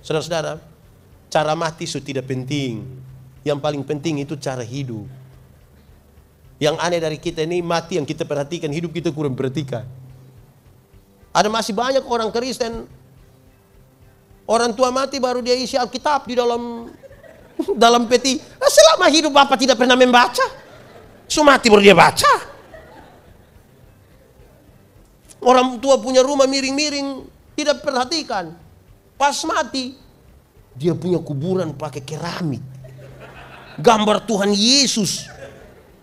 Saudara-saudara, cara mati itu tidak penting. Yang paling penting itu cara hidup. Yang aneh dari kita ini mati yang kita perhatikan, hidup kita kurang perhatikan. Ada masih banyak orang Kristen, orang tua mati baru dia isi Alkitab di dalam dalam peti. Nah, selama hidup Bapak tidak pernah membaca. So mati baru dia baca. Orang tua punya rumah miring-miring, tidak perhatikan. Pas mati, dia punya kuburan pakai keramik. Gambar Tuhan Yesus.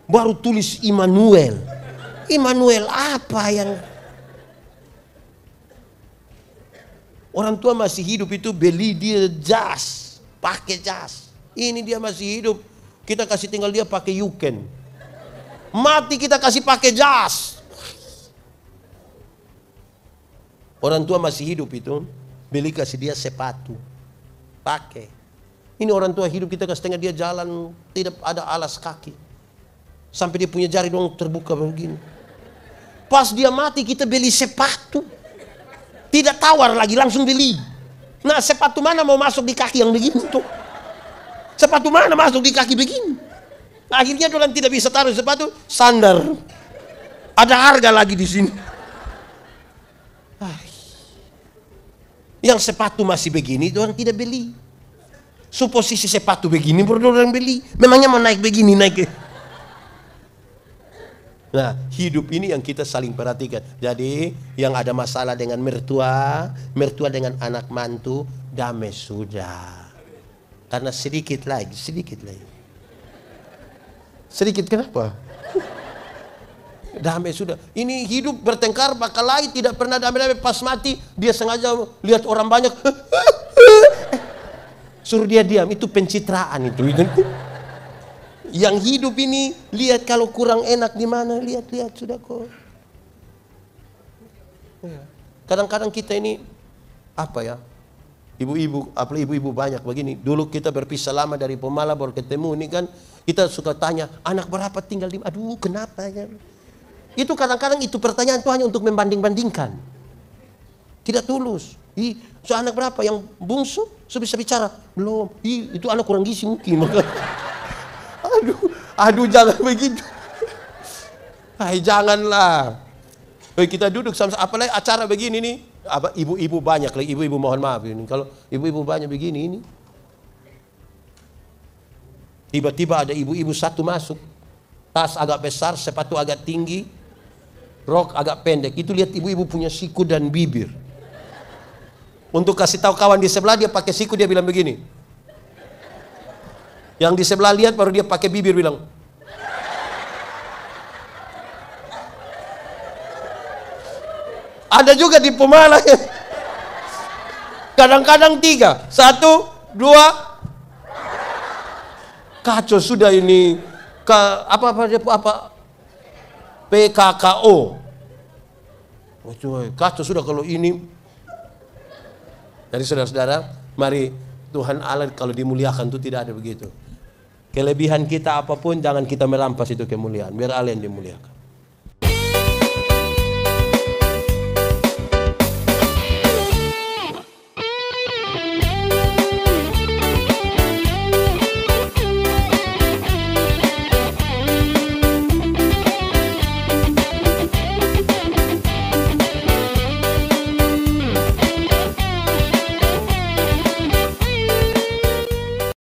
Baru tulis Immanuel. Immanuel apa yang... Orang tua masih hidup itu beli dia jas. Pakai jas. Ini dia masih hidup. Kita kasih tinggal dia pakai yuken. Mati kita kasih pakai jas. Orang tua masih hidup itu. Beli kasih dia sepatu. Pakai. Ini orang tua hidup kita kasih tengah dia jalan tidak ada alas kaki. Sampai dia punya jari doang terbuka begini. Pas dia mati kita beli sepatu. Tidak tawar lagi langsung beli. Nah sepatu mana mau masuk di kaki yang begini tuh? Sepatu mana masuk di kaki begini? Akhirnya orang tidak bisa taruh sepatu, sandar. Ada harga lagi di sini. Yang sepatu masih begini, orang tidak beli. Suposisi sepatu begini, baru orang beli. Memangnya mau naik begini, naik. Nah, hidup ini yang kita saling perhatikan. Jadi, yang ada masalah dengan mertua, mertua dengan anak mantu, damai sudah. Karena sedikit lagi, sedikit lagi. Sedikit kenapa? damai sudah. Ini hidup bertengkar bakal lain tidak pernah damai-damai pas mati dia sengaja lihat orang banyak suruh dia diam itu pencitraan itu. Yang hidup ini lihat kalau kurang enak di mana lihat-lihat sudah kok. Ya. Kadang-kadang kita ini apa ya? Ibu-ibu, apalagi ibu-ibu banyak begini. Dulu kita berpisah lama dari pemala baru ketemu ini kan kita suka tanya anak berapa tinggal di aduh kenapa ya itu kadang-kadang itu pertanyaan itu hanya untuk membanding-bandingkan. Tidak tulus. Ih, so anak berapa yang bungsu? So bisa bicara? Belum. itu anak kurang gizi mungkin. Makanya. aduh, aduh jangan begitu. Hai, janganlah. Hai, kita duduk sama apalagi acara begini nih. Apa ibu-ibu banyak lagi ibu-ibu mohon maaf ini. Kalau ibu-ibu banyak begini ini. Tiba-tiba ada ibu-ibu satu masuk. Tas agak besar, sepatu agak tinggi, rok agak pendek. Itu lihat ibu-ibu punya siku dan bibir. Untuk kasih tahu kawan di sebelah dia pakai siku dia bilang begini. Yang di sebelah lihat baru dia pakai bibir bilang. Ada juga di Pemala. Kadang-kadang tiga. Satu, dua. Kacau sudah ini. Ka, apa, apa, apa, apa PKKO. wah oh, cuy, kacau sudah kalau ini. Jadi saudara-saudara, mari Tuhan Allah kalau dimuliakan itu tidak ada begitu. Kelebihan kita apapun jangan kita merampas itu kemuliaan. Biar Allah yang dimuliakan.